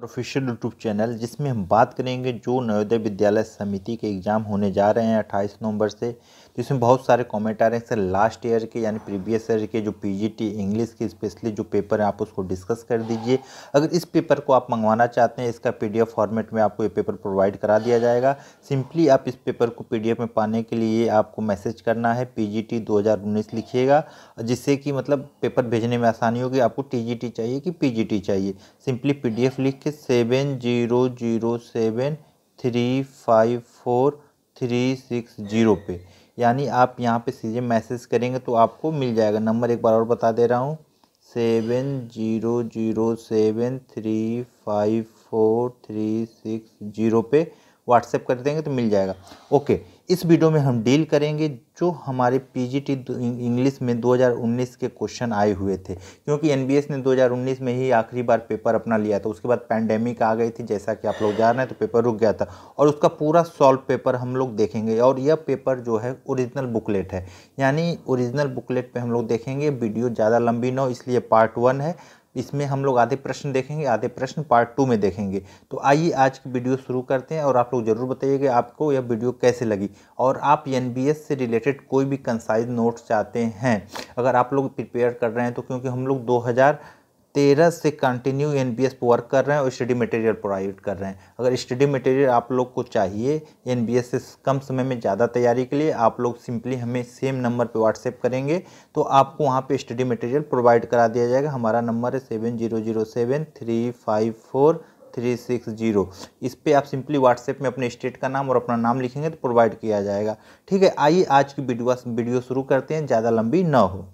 professional YouTube channel जिसमें हम बात करेंगे जो नवोदय विद्यालय समिति के एग्ज़ाम होने जा रहे हैं 28 नवंबर से तो इसमें बहुत सारे कमेंट आ रहे हैं सर लास्ट ईयर के यानी प्रीवियस ईयर के जो पीजीटी इंग्लिश के स्पेशली जो पेपर है आप उसको डिस्कस कर दीजिए अगर इस पेपर को आप मंगवाना चाहते हैं इसका पीडीएफ फॉर्मेट में आपको ये पेपर प्रोवाइड करा दिया जाएगा सिंपली आप इस पेपर को पी में पाने के लिए आपको मैसेज करना है पी जी लिखिएगा जिससे कि मतलब पेपर भेजने में आसानी होगी आपको टी चाहिए कि पी चाहिए सिंपली पी लिख seven zero zero seven three five four three six zero पे यानी आप यहाँ पे सीधे मैसेज करेंगे तो आपको मिल जाएगा नंबर एक बार और बता दे रहा हूँ seven zero zero seven three five four three six zero पे व्हाट्सएप कर देंगे तो मिल जाएगा ओके इस वीडियो में हम डील करेंगे जो हमारे पीजीटी इंग्लिश में 2019 के क्वेश्चन आए हुए थे क्योंकि एनबीएस ने 2019 में ही आखिरी बार पेपर अपना लिया था उसके बाद पैंडेमिक आ गई थी जैसा कि आप लोग जान रहे हैं तो पेपर रुक गया था और उसका पूरा सॉल्व पेपर हम लोग देखेंगे और यह पेपर जो है ओरिजिनल बुकलेट है यानी ओरिजिनल बुकलेट पर हम लोग देखेंगे वीडियो ज़्यादा लंबी ना हो इसलिए पार्ट वन है इसमें हम लोग आधे प्रश्न देखेंगे आधे प्रश्न पार्ट टू में देखेंगे तो आइए आज की वीडियो शुरू करते हैं और आप लोग ज़रूर बताइएगा आपको यह वीडियो कैसे लगी और आप एन से रिलेटेड कोई भी कंसाइज नोट्स चाहते हैं अगर आप लोग प्रिपेयर कर रहे हैं तो क्योंकि हम लोग दो तेरह से कंटिन्यू एन बी एस पर वर्क कर रहे हैं और स्टडी मटेरियल प्रोवाइड कर रहे हैं अगर स्टडी मटेरियल आप लोग को चाहिए एन बी एस से कम समय में ज़्यादा तैयारी के लिए आप लोग सिंपली हमें सेम नंबर पे व्हाट्सएप करेंगे तो आपको वहाँ पे स्टडी मटेरियल प्रोवाइड करा दिया जाएगा हमारा नंबर है seven zero zero seven three five four three six zero इस पर आप सिंपली व्हाट्सएप में अपने स्टेट का नाम और अपना नाम लिखेंगे तो प्रोवाइड किया जाएगा ठीक है आइए आज की वीडियो वीडियो शुरू करते हैं ज़्यादा लंबी ना हो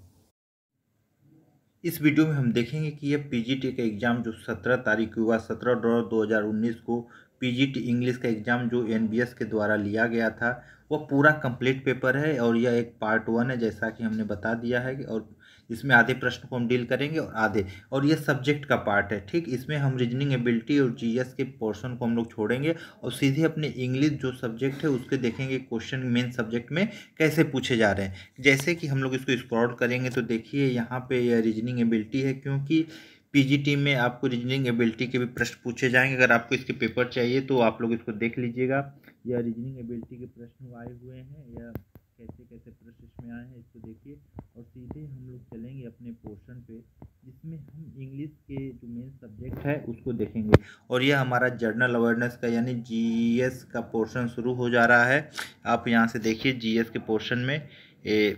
इस वीडियो में हम देखेंगे कि यह पीजीटी का एग्ज़ाम जो 17 तारीख को हुआ 17 हज़ार 2019 को पीजीटी इंग्लिश का एग्ज़ाम जो एनबीएस के द्वारा लिया गया था वह पूरा कंप्लीट पेपर है और यह एक पार्ट वन है जैसा कि हमने बता दिया है और इसमें आधे प्रश्न को हम डील करेंगे और आधे और ये सब्जेक्ट का पार्ट है ठीक इसमें हम रीजनिंग एबिलिटी और जीएस के पोर्शन को हम लोग छोड़ेंगे और सीधे अपने इंग्लिश जो सब्जेक्ट है उसके देखेंगे क्वेश्चन मेन सब्जेक्ट में कैसे पूछे जा रहे हैं जैसे कि हम लोग इसको स्क्रॉल करेंगे तो देखिए यहाँ पर यह रीजनिंग एबिलिटी है क्योंकि पीजीटी में आपको रीजनिंग एबिलिटी के भी प्रश्न पूछे जाएंगे अगर आपको इसके पेपर चाहिए तो आप लोग इसको देख लीजिएगा या रीजनिंग एबिलिटी के प्रश्न आए हुए हैं या कैसे कैसे प्रश्न में आए हैं इसको देखिए और सीधे हम लोग चलेंगे अपने पोर्शन पे जिसमें हम इंग्लिश के जो मेन सब्जेक्ट है उसको देखेंगे और यह हमारा जर्नल अवेयरनेस का यानी जीएस e का पोर्शन शुरू हो जा रहा है आप यहाँ से देखिए जीएस e के पोर्शन में ए,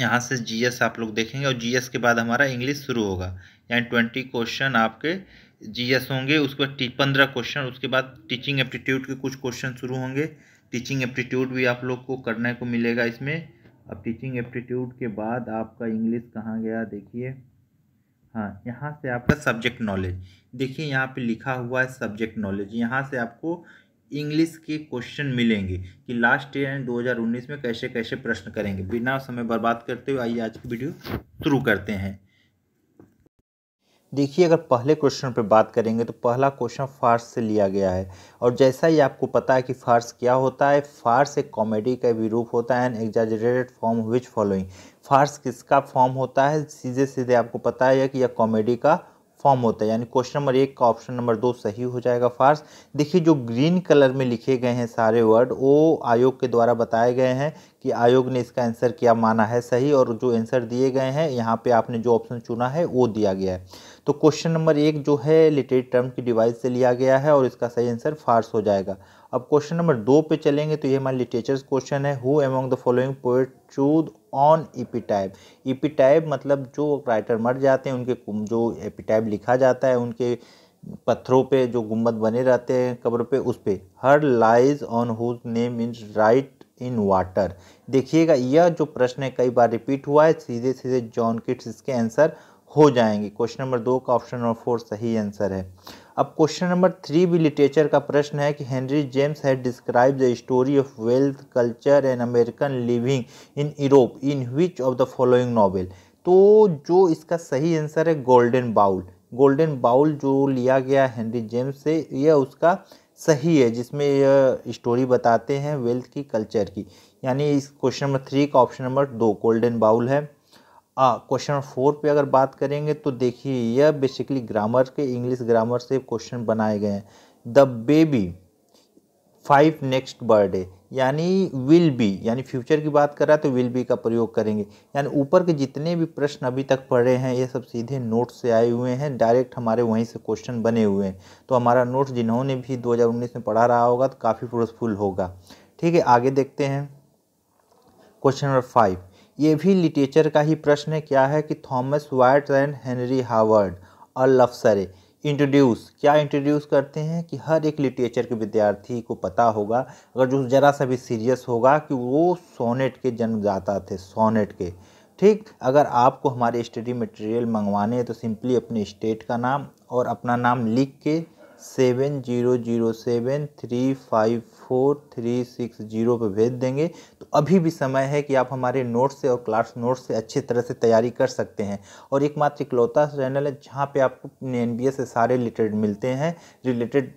यहाँ से जीएस e आप लोग देखेंगे और जीएस के बाद हमारा इंग्लिश शुरू होगा यानी ट्वेंटी क्वेश्चन आपके जीएस होंगे उसके बाद पंद्रह क्वेश्चन उसके बाद टीचिंग एप्टीट्यूड के कुछ क्वेश्चन शुरू होंगे टीचिंग एप्टीट्यूड भी आप लोग को करने को मिलेगा इसमें अब टीचिंग एप्टीट्यूड के बाद आपका इंग्लिश कहाँ गया देखिए हाँ यहाँ से आपका सब्जेक्ट नॉलेज देखिए यहाँ पे लिखा हुआ है सब्जेक्ट नॉलेज यहाँ से आपको इंग्लिश के क्वेश्चन मिलेंगे कि लास्ट ईयर दो हज़ार उन्नीस में कैसे कैसे प्रश्न करेंगे बिना समय बर्बाद करते हुए आइए आज की वीडियो शुरू करते हैं देखिए अगर पहले क्वेश्चन पर बात करेंगे तो पहला क्वेश्चन फार्स से लिया गया है और जैसा ही आपको पता है कि फार्स क्या होता है फार्स एक कॉमेडी का विरूप होता है an exaggerated form which following farce किसका फॉर्म होता है सीधे सीधे आपको पता है कि यह कॉमेडी का फॉर्म होता है यानी क्वेश्चन नंबर एक का ऑप्शन नंबर दो सही हो जाएगा फार्स देखिए जो ग्रीन कलर में लिखे गए हैं सारे वर्ड वो आयोग के द्वारा बताए गए हैं कि आयोग ने इसका आंसर क्या माना है सही और जो आंसर दिए गए हैं यहाँ पे आपने जो ऑप्शन चुना है वो दिया गया है तो क्वेश्चन नंबर एक जो है लिटरेट टर्म की डिवाइस से लिया गया है और इसका सही आंसर फार्स हो जाएगा अब क्वेश्चन नंबर दो पे चलेंगे तो ये हमारा लिटरेचर क्वेश्चन है who among the following poet chose on epitaph epitaph मतलब जो राइटर मर जाते हैं उनके जो एपिटाइप लिखा जाता है उनके पत्थरों पे जो गुम्बद बने रहते हैं कब्र पे उस पर here lies on whose name in writ in water देखिएगा यह जो प्रश्न है कई बार रिपीट हुआ है सीधे सीधे जॉन किट्स इसके आंसर हो जाएंगी क्वेश्चन नंबर दो का ऑप्शन नंबर फोर सही आंसर है अब क्वेश्चन नंबर थ्री भी लिटरेचर का प्रश्न है कि Henry James had describe the story of wealth culture and American living in Europe in which of the following novel तो जो इसका सही आंसर है गोल्डन बाउल गोल्डन बाउल जो लिया गया हेनरी जेम्स से यह उसका सही है जिसमें यह स्टोरी बताते हैं वेल्थ की कल्चर की यानी इस क्वेश्चन नंबर थ्री का ऑप्शन नंबर दो गोल्डन बाउल है हाँ क्वेश्चन फोर पे अगर बात करेंगे तो देखिए यह बेसिकली ग्रामर के इंग्लिश ग्रामर से क्वेश्चन बनाए गए हैं the baby five next birthday यानी विल बी यानी फ्यूचर की बात कर रहा है तो विल बी का प्रयोग करेंगे यानी ऊपर के जितने भी प्रश्न अभी तक पढ़े हैं ये सब सीधे नोट्स से आए हुए हैं डायरेक्ट हमारे वहीं से क्वेश्चन बने हुए हैं तो हमारा नोट्स जिन्होंने भी 2019 में पढ़ा रहा होगा तो काफ़ी फोर्सफुल होगा ठीक है आगे देखते हैं क्वेश्चन नंबर फाइव ये भी लिटरेचर का ही प्रश्न है क्या है कि Thomas Wyatt and Henry Howard और लफ्सरे इंट्रोड्यूस क्या इंट्रोड्यूस करते हैं कि हर एक लिटरेचर के विद्यार्थी को पता होगा अगर जो ज़रा सा भी सीरियस होगा कि वो सोनेट के जन्मदाता थे सोनेट के ठीक अगर आपको हमारे स्टडी मटेरियल मंगवाने हैं तो सिंपली अपने स्टेट का नाम और अपना नाम लिख के seven zero zero seven three five four three six zero पर भेज देंगे तो अभी भी समय है कि आप हमारे नोट से और क्लास नोट से अच्छी तरह से तैयारी कर सकते हैं और एकमात्र इकलौता चैनल है जहाँ पे आपको एन से सारे रिलेटेड मिलते हैं रिलेटेड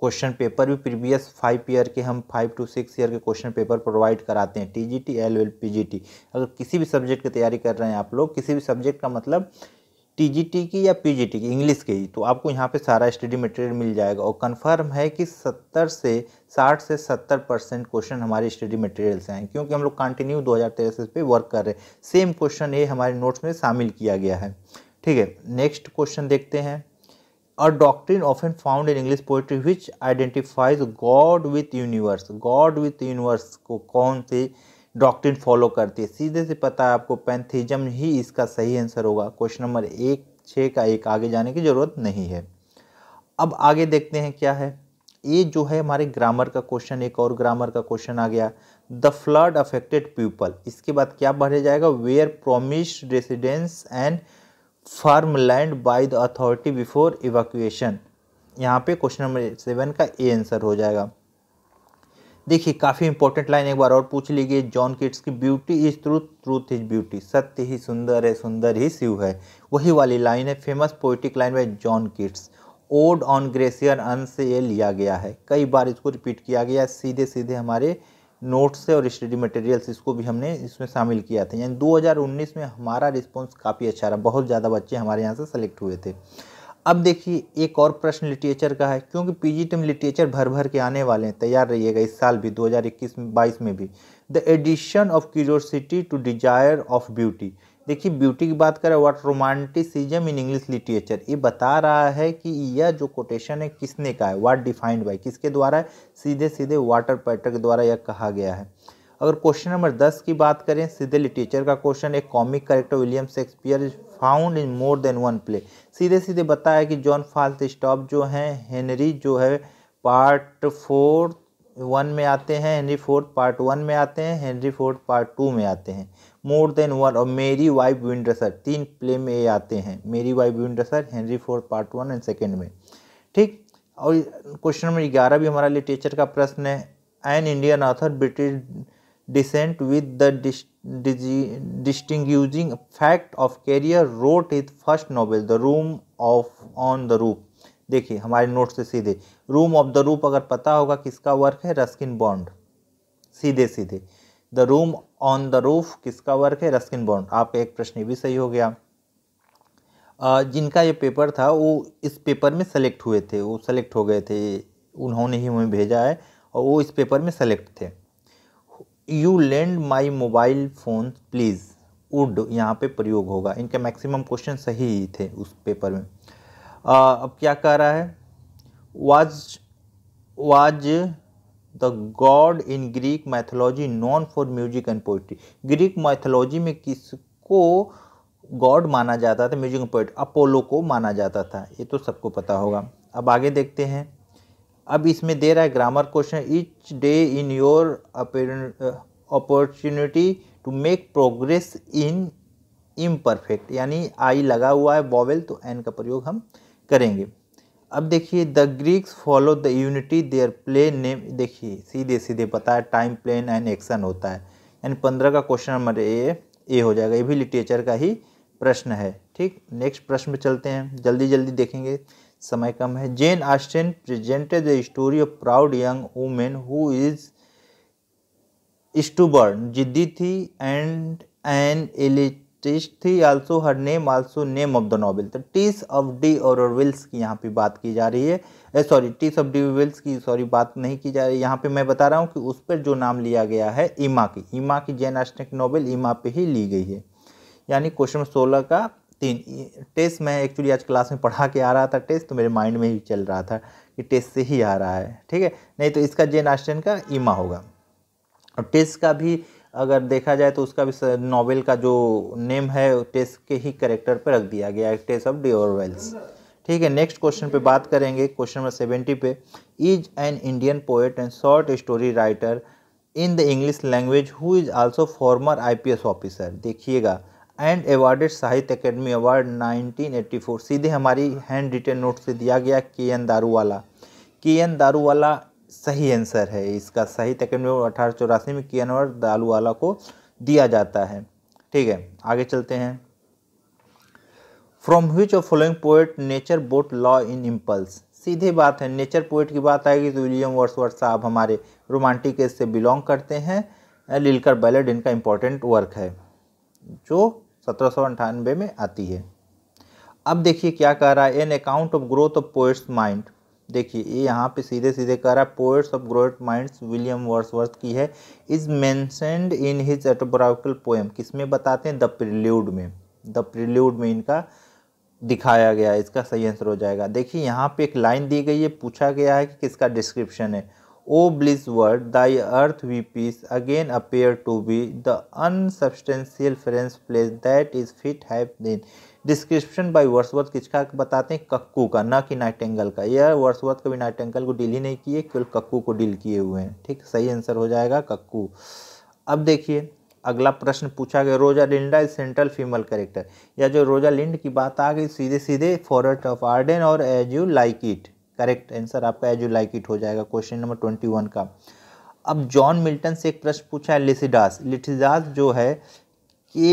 क्वेश्चन पेपर भी प्रीवियस फाइव ईयर के हम फाइव टू सिक्स ईयर के क्वेश्चन पेपर प्रोवाइड कराते हैं T G T L L P G T अगर किसी भी सब्जेक्ट की तैयारी कर रहे हैं आप लोग किसी भी सब्जेक्ट का मतलब टीजीटी की या पीजीटी की इंग्लिश के ही तो आपको यहाँ पे सारा स्टडी मटेरियल मिल जाएगा और कंफर्म है कि 70 से 60 से 70 परसेंट क्वेश्चन हमारे स्टडी मटेरियल से हैं क्योंकि हम लोग कंटिन्यू 2013 से पे पर वर्क कर रहे हैं सेम क्वेश्चन ये हमारे नोट्स में शामिल किया गया है ठीक है नेक्स्ट क्वेश्चन देखते हैं a doctrine an found in English poetry which identifies God with universe God with universe को कौन से डॉक्ट्रिन फॉलो करती है सीधे से पता है आपको पैंथिजम ही इसका सही आंसर होगा क्वेश्चन नंबर एक छः का एक आगे जाने की ज़रूरत नहीं है अब आगे देखते हैं क्या है ये जो है हमारे ग्रामर का क्वेश्चन एक और ग्रामर का क्वेश्चन आ गया द फ्लड अफेक्टेड पीपल इसके बाद क्या भरे जाएगा where promise residence and farm land by the authority before evacuation यहाँ पे क्वेश्चन नंबर सेवन का ए आंसर हो जाएगा देखिए काफ़ी इंपॉर्टेंट लाइन एक बार और पूछ लीजिए जॉन किट्स की beauty is truth truth is beauty सत्य ही सुंदर है सुंदर ही शिव है वही वाली लाइन है famous poetic line by John Keats ode on Grecian अंश से ये लिया गया है कई बार इसको रिपीट किया गया सीधे सीधे हमारे नोट्स से और स्टडी मटेरियल्स इसको भी हमने इसमें शामिल किया था यानी 2019 में हमारा रिस्पांस काफ़ी अच्छा रहा बहुत ज़्यादा बच्चे हमारे यहाँ से सेलेक्ट हुए थे अब देखिए एक और प्रश्न लिटरेचर का है क्योंकि पीजी टीम लिटरेचर भर भर के आने वाले हैं तैयार रहिएगा इस साल भी 2021 में बाईस में भी the addition of curiosity to desire of beauty देखिए ब्यूटी की बात करें what romanticism in English literature ये बता रहा है कि यह जो कोटेशन है किसने का है व्हाट डिफाइंड बाय किसके द्वारा है सीधे सीधे वाटर पैटर के द्वारा यह कहा गया है अगर क्वेश्चन नंबर दस की बात करें सीधे लिटरेचर का क्वेश्चन एक comic character William Shakespeare is found in more than one play सीधे सीधे बताया कि जॉन फाल्स स्टॉप जो हैं हेनरी जो है पार्ट फोर वन में आते हैं हेनरी फोर्थ पार्ट वन में आते हैं हेनरी फोर्थ पार्ट टू में आते हैं मोर देन वन और मेरी वाइफ विंडरसर तीन प्ले में आते हैं merry wife Windsor Henry fourth part one and second में ठीक और क्वेश्चन नंबर ग्यारह भी हमारा लिटरेचर का प्रश्न है an Indian author British descent with the distinct fact of career wrote carrier first novel the room of on the on देखिए हमारे नोट से सीधे रूम ऑफ द रूप अगर पता होगा किसका वर्क है रस्किन बॉन्ड सीधे सीधे the room on the roof किसका वर्क है रस्किन बॉन्ड आपका एक प्रश्न भी सही हो गया जिनका ये पेपर था वो इस पेपर में सेलेक्ट हुए थे वो सेलेक्ट हो गए थे उन्होंने ही हमें भेजा है और वो इस पेपर में सेलेक्ट थे you lend my mobile phone please would यहाँ पे प्रयोग होगा इनके मैक्सिमम क्वेश्चन सही ही थे उस पेपर में आ, अब क्या कह रहा है was was the god in Greek mythology known for music and poetry Greek mythology में किसको गॉड माना जाता था म्यूजिक एंड पोइट्री अपोलो को माना जाता था ये तो सबको पता होगा अब आगे देखते हैं अब इसमें दे रहा है grammar question each day in your opportunity to make progress in imperfect यानी आई लगा हुआ है बॉवेल तो एन का प्रयोग हम करेंगे अब देखिए the Greeks follow the unity their play name देखिए सीधे सीधे पता है टाइम प्लेन एंड एक्शन होता है यानी पंद्रह का क्वेश्चन नंबर ए ए हो जाएगा ये भी लिटरेचर का ही प्रश्न है ठीक नेक्स्ट प्रश्न में चलते हैं जल्दी जल्दी देखेंगे समय कम है Jane Austen presented the story of proud young women who is stubborn जिद्दी थी एंड एन एलिटिस्ट थी also her name also name of the novel तो टीस ऑफ डी और विल्स की यहाँ पे बात की जा रही है sorry Tess of d'Urbervilles की सॉरी बात नहीं की जा रही है यहाँ पे मैं बता रहा हूँ कि उस पर जो नाम लिया गया है ईमा की ईमा की जैन की नॉवल ईमा पे ही ली गई है यानी क्वेश्चन सोलह का तीन टेस्ट मैं एक्चुअली आज क्लास में पढ़ा के आ रहा था टेस्ट तो मेरे माइंड में ही चल रहा था कि टेस्ट से ही आ रहा है ठीक है नहीं तो इसका जेन आस्टन का ईमा होगा और टेस्ट का भी अगर देखा जाए तो उसका भी नॉवेल का जो नेम है टेस्ट के ही करेक्टर पर रख दिया गया है टेस्ट ऑफ डिओरवेल्स ठीक है नेक्स्ट क्वेश्चन पे बात करेंगे क्वेश्चन नंबर सेवेंटी पे is an Indian poet and short story writer in the English language who is also former IPS officer देखिएगा and awarded Sahitya Akademi award 1984 सीधे हमारी हैंड रिटेन नोट से दिया गया के एन दारूवाला के एन दारूवाला सही आंसर है इसका साहित्य अकेडमी अठारह चौरासी में के एन अवार्ड दारूवाला को दिया जाता है ठीक है आगे चलते हैं from which of following poet nature boat law in impulse सीधे बात है नेचर पोइट की बात आएगी तो विलियम वर्स साहब हमारे रोमांटिक एज से बिलोंग करते हैं लिलकर बैलेड इनका इम्पोर्टेंट वर्क है जो सत्रह में आती है अब देखिए क्या कह रहा है an account of growth of poet's mind देखिए ये यहाँ पे सीधे सीधे कह रहा है poet's of growth minds William Wordsworth की है is mentioned in his autobiographical poem किस में बताते हैं द प्रिल्यूड में द प्रिल्यूड में इनका दिखाया गया इसका सही आंसर हो जाएगा देखिए यहाँ पे एक लाइन दी गई है पूछा गया है कि किसका डिस्क्रिप्शन है O bliss bird thy earth we pace again appear to be the unsubstantial friends place that is fit have then description by Wordsworth किसका बताते हैं कक्कू का ना कि नाइटेंगल का यह वर्सवर्थ कभी नाइटेंगल को डील ही नहीं किए केवल कक्कू को डील किए हुए हैं ठीक सही आंसर हो जाएगा कक्कू अब देखिए अगला प्रश्न पूछा गया Rosalind is central female character या जो रोजा लिंड की बात आ गई सीधे सीधे फॉरवर्ड ऑफ आर्डन और as you like it correct answer आपका एज यू लाइक इट हो जाएगा क्वेश्चन नंबर ट्वेंटी वन का अब जॉन मिल्टन से एक प्रश्न पूछा है लिसिडास लिटिजास जो है कि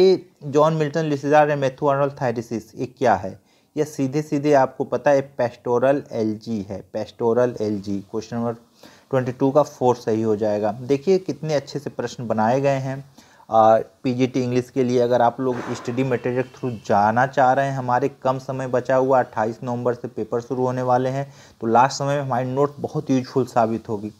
जॉन मिल्टन लिसिडास या मेथुआनल थायरिसिस ये क्या है यह सीधे सीधे आपको पता है पेस्टोरल एलजी है pastoral elegy question number twenty two का फोर सही हो जाएगा देखिए कितने अच्छे से प्रश्न बनाए गए हैं पीजीटी इंग्लिश के लिए अगर आप लोग स्टडी मटेरियल के थ्रू जाना चाह रहे हैं हमारे कम समय बचा हुआ 28 नवंबर से पेपर शुरू होने वाले हैं तो लास्ट समय में हमारी नोट बहुत यूजफुल साबित होगी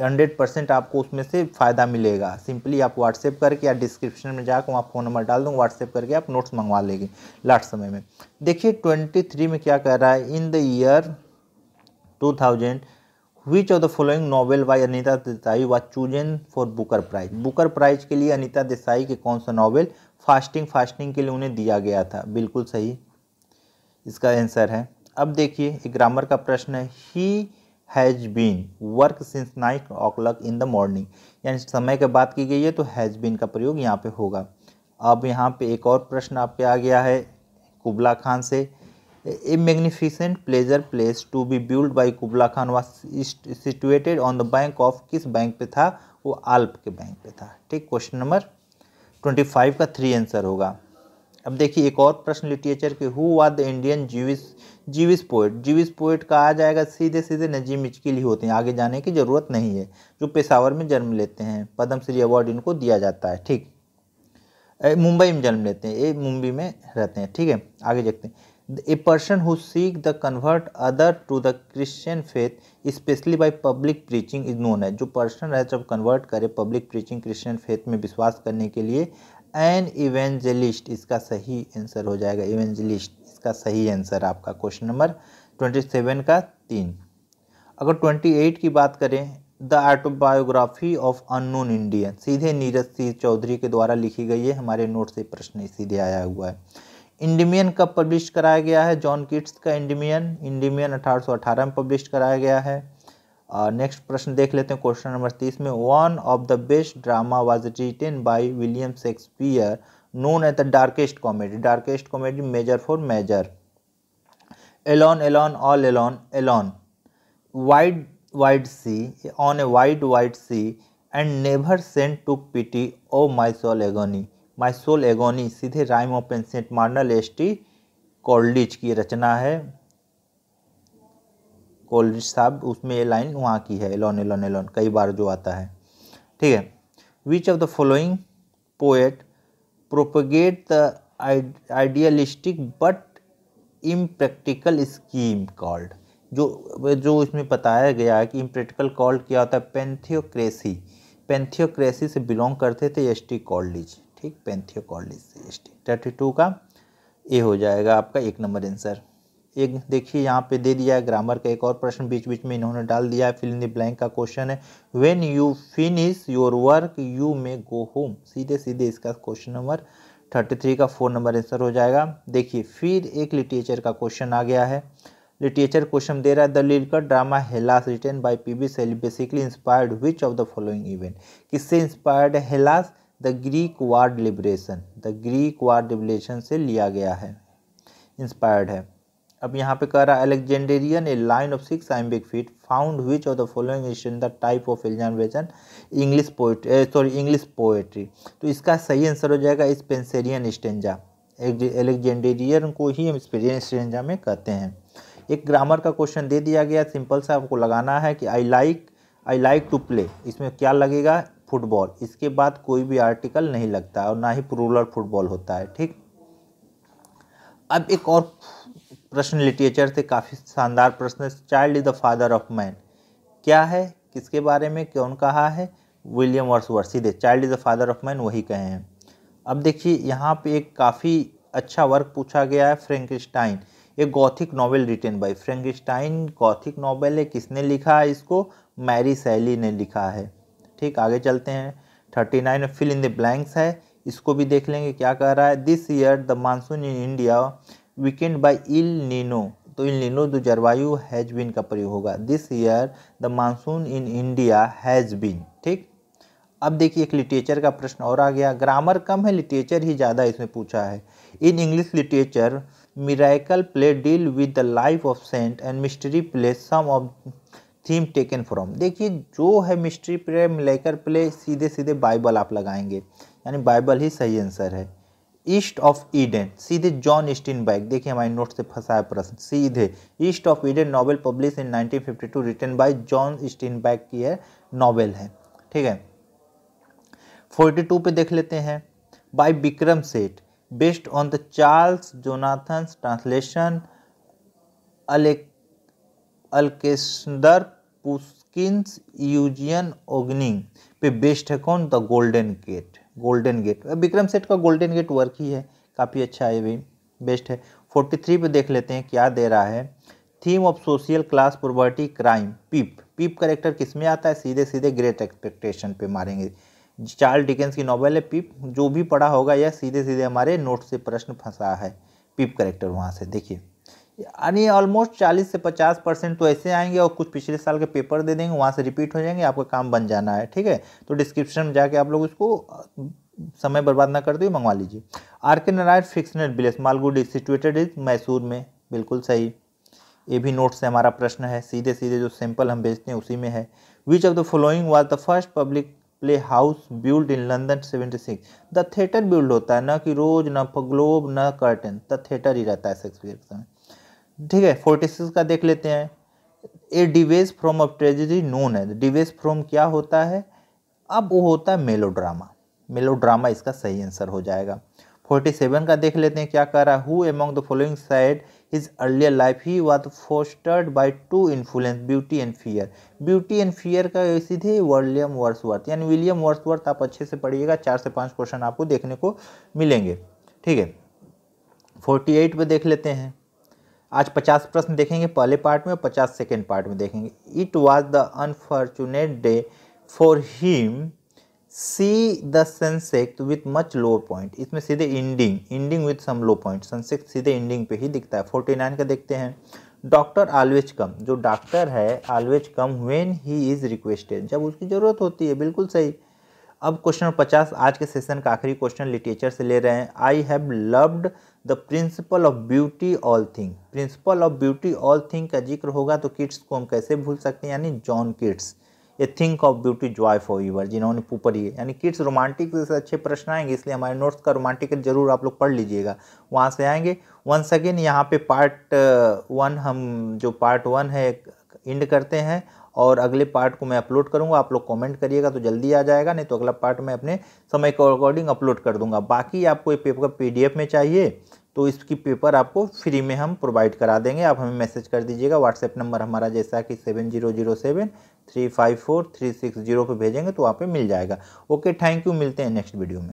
100 परसेंट आपको उसमें से फ़ायदा मिलेगा सिंपली आप व्हाट्सएप करके या डिस्क्रिप्शन में जाकर वहाँ फ़ोन नंबर डाल दूँगा व्हाट्सएप करके आप नोट्स मंगवा लेंगे लास्ट समय में देखिए ट्वेंटी में क्या कर रहा है in the year two thousand which of the following novel by Anita Desai was chosen for Booker prize Booker prize के लिए अनिता देसाई के कौन सा नॉवेल फास्टिंग फास्टिंग के लिए उन्हें दिया गया था बिल्कुल सही इसका आंसर है अब देखिए एक ग्रामर का प्रश्न है he has been work since nine o'clock in the morning यानी समय के बात की गई है तो हैज़ बीन का प्रयोग यहाँ पे होगा अब यहाँ पे एक और प्रश्न आपके आ गया है कुबला खान से a magnificent pleasure place to be build by Kubla Khan was situated on the bank of किस बैंक पे था वो आल्प के बैंक पे था ठीक क्वेश्चन नंबर ट्वेंटी फाइव का थ्री आंसर होगा अब देखिए एक और प्रश्न लिटरेचर के who was the Indian Jewish Jewish poet Jewish poet का आ जाएगा सीधे सीधे नजीम इचकिल ही होते हैं आगे जाने की ज़रूरत नहीं है जो पेशावर में जन्म लेते हैं पद्मश्री अवार्ड इनको दिया जाता है ठीक मुंबई में जन्म लेते हैं ये मुंबई में रहते हैं ठीक है आगे देखते हैं a person who seek the convert other to the Christian faith specially by public preaching is known है जो पर्सन है जब कन्वर्ट करे पब्लिक प्रीचिंग क्रिश्चियन फेथ में विश्वास करने के लिए एन इवेंजलिस्ट इसका सही आंसर हो जाएगा इवेंजलिस्ट इसका सही आंसर आपका क्वेश्चन नंबर ट्वेंटी सेवन का तीन अगर ट्वेंटी एट की बात करें the autobiography of unknown Indian सीधे नीरज सिंह चौधरी के द्वारा लिखी गई है हमारे नोट से प्रश्न सीधे आया हुआ है इंडिमियन कब पब्लिश कराया गया है जॉन किट्स का इंडिमियन इंडिमियन अठारह में पब्लिश कराया गया है नेक्स्ट प्रश्न देख लेते हैं क्वेश्चन नंबर तीस में one of the best drama was written by William Shakespeare known at the darkest comedy darkest comedy measure for measure alone alone all alone alone wide wide sea on a wide wide sea and never saint to pity O my soul agony my soul soul agony सीधे rime of ancient mariner S T Coleridge की रचना है college साहब उसमें ये line वहाँ की है एलोन एलोन एलोन कई बार जो आता है ठीक है which of the following poet propagate the idealistic but impractical scheme called जो जो इसमें बताया गया है कि इम्प्रैक्टिकल कॉल्ड क्या होता है पेंथियोक्रेसी पेंथियोक्रेसी से बिलोंग करते थे एस टी कॉल्डिज ठीक पेंथियोकॉर्डिस से थर्टी टू का ए हो जाएगा आपका एक नंबर आंसर एक देखिए यहाँ पे दे दिया है ग्रामर का एक और प्रश्न बीच बीच में इन्होंने डाल दिया है फिल इन द ब्लैंक का क्वेश्चन है when you finish your work you may go home सीधे सीधे इसका क्वेश्चन नंबर थर्टी थ्री का फोर नंबर आंसर हो जाएगा देखिए फिर एक लिटरेचर का क्वेश्चन आ गया है लिटरेचर क्वेश्चन दे रहा है the lyrical drama Hellas written by P B Shelley basically inspired which of the following event किससे inspired Hellas the Greek war liberation the Greek war liberation से लिया गया है इंस्पायर्ड है अब यहाँ पे कह रहा है Alexandrine a line of six iambic feet found which of the following is the type of एलिजनरेशन English poetry sorry English poetry तो इसका सही आंसर हो जाएगा स्पेंसेरियन स्टेंजा एलेक्जेंडेरियन को ही हम स्पेरियन स्टेंजा में कहते हैं एक ग्रामर का क्वेश्चन दे दिया गया सिंपल सा आपको लगाना है कि I like I like to play इसमें क्या लगेगा फुटबॉल इसके बाद कोई भी आर्टिकल नहीं लगता है और ना ही रूलर फुटबॉल होता है ठीक अब एक और प्रश्न लिटरेचर से काफ़ी शानदार प्रश्न है child is the father of man क्या है किसके बारे में कौन कहा है विलियम वर्स सीधे child is the father of man वही कहे हैं अब देखिए यहाँ पे एक काफ़ी अच्छा वर्क पूछा गया है फ्रेंकस्टाइन एक gothic novel written by Frankenstein gothic novel है किसने लिखा है इसको मैरी सैली ने लिखा है ठीक आगे चलते हैं थर्टी नाइन में फिल इन द ब्लैंक्स है इसको भी देख लेंगे क्या कह रहा है this year the monsoon in India weakened by El Nino तो इल नीनो जो जलवायु हैज बिन का प्रयोग होगा this year the monsoon in India has been ठीक अब देखिए एक लिटरेचर का प्रश्न और आ गया ग्रामर कम है लिटरेचर ही ज़्यादा इसमें पूछा है in English literature miracle play deal with the life of saint and mystery play some of theme taken from देखिए जो है मिस्ट्री प्ले मिलेकर प्ले सीधे सीधे बाइबल आप लगाएंगे यानी बाइबल ही सही आंसर है ईस्ट ऑफ ईडन सीधे जॉन स्टीन बैग देखिए हमारे नोट से फंसा है प्रश्न सीधे East of Eden novel publish in 1952 written by John Steinbeck की है नॉवल है ठीक है 42 पे देख लेते हैं by Vikram Seth based on the Charles Johnston translation Alexander Pushkin's Eugene ओगनिंग पे बेस्ट है कौन the Golden Gate Golden Gate Vikram Seth का गोल्डन गेट वर्क ही है काफ़ी अच्छा है भी बेस्ट है फोर्टी थ्री पे देख लेते हैं क्या दे रहा है theme of social class property crime Pip Pip character किस में आता है सीधे सीधे ग्रेट एक्सपेक्टेशन पे मारेंगे चार्ल डिकेंस की नॉवल है पीप जो भी पढ़ा होगा यह सीधे सीधे हमारे नोट से प्रश्न फंसा है पीप करेक्टर वहाँ से देखिए यानी ऑलमोस्ट 40 से 50 परसेंट तो ऐसे आएंगे और कुछ पिछले साल के पेपर दे देंगे वहाँ से रिपीट हो जाएंगे आपका काम बन जाना है ठीक है तो डिस्क्रिप्शन में जाके आप लोग उसको समय बर्बाद ना करते हुए मंगवा लीजिए R K Narayan fictional village Malgudi situated is Mysore में बिल्कुल सही ये भी नोट से हमारा प्रश्न है सीधे सीधे जो सैंपल हम भेजते हैं उसी में है which of the following was the first public play house build in London seventy six the theatre build होता है ना कि रोज ना ग्लोब ना कर्टन द थिएटर ही रहता है शेक्सपियर के समय ठीक है फोर्टी सिक्स का देख लेते हैं a debased form of tragedy known है डिवेज फ्रॉम क्या होता है अब वो होता है मेलोड्रामा मेलोड्रामा इसका सही आंसर हो जाएगा फोर्टी सेवन का देख लेते हैं क्या कह रहा है who among the following said is earlier life he was fostered by two influence beauty and fear beauty and fear का सीधे वर्लियम वर्सवर्थ यानी विलियम वर्सवर्थ आप अच्छे से पढ़िएगा चार से पाँच क्वेश्चन आपको देखने को मिलेंगे ठीक है फोर्टी एट पर देख लेते हैं आज 50 प्रश्न देखेंगे पहले पार्ट में और 50 सेकेंड पार्ट में देखेंगे it was the unfortunate day for him see the Sensex with much lower point इसमें सीधे ending ending with some low point Sensex सीधे इंडिंग पे ही दिखता है फोर्टी नाइन का देखते हैं डॉक्टर ऑलवेज कम जो डॉक्टर है always come when he is requested जब उसकी ज़रूरत होती है बिल्कुल सही अब क्वेश्चन पचास आज के सेशन का आखिरी क्वेश्चन लिटरेचर से ले रहे हैं I have loved the principle of beauty all thing principle of beauty all thing का जिक्र होगा तो किड्स को हम कैसे भूल सकते हैं यानी John Keats a thing of beauty joy for ever जिन्होंने पूपर ये यानी किड्स रोमांटिक से अच्छे प्रश्न आएंगे इसलिए हमारे नोट्स का रोमांटिक जरूर आप लोग पढ़ लीजिएगा वहाँ से आएंगे वन सेकेंड यहाँ पे पार्ट वन हम जो पार्ट वन है इंड करते हैं और अगले पार्ट को मैं अपलोड करूँगा आप लोग कमेंट करिएगा तो जल्दी आ जाएगा नहीं तो अगला पार्ट मैं अपने समय के अकॉर्डिंग अपलोड कर दूंगा बाकी आपको ये पेपर पीडीएफ में चाहिए तो इसकी पेपर आपको फ्री में हम प्रोवाइड करा देंगे आप हमें मैसेज कर दीजिएगा व्हाट्सएप नंबर हमारा जैसा कि seven zero zero seven three five four three six zero पर भेजेंगे तो वहाँ पर मिल जाएगा ओके थैंक यू मिलते हैं नेक्स्ट वीडियो में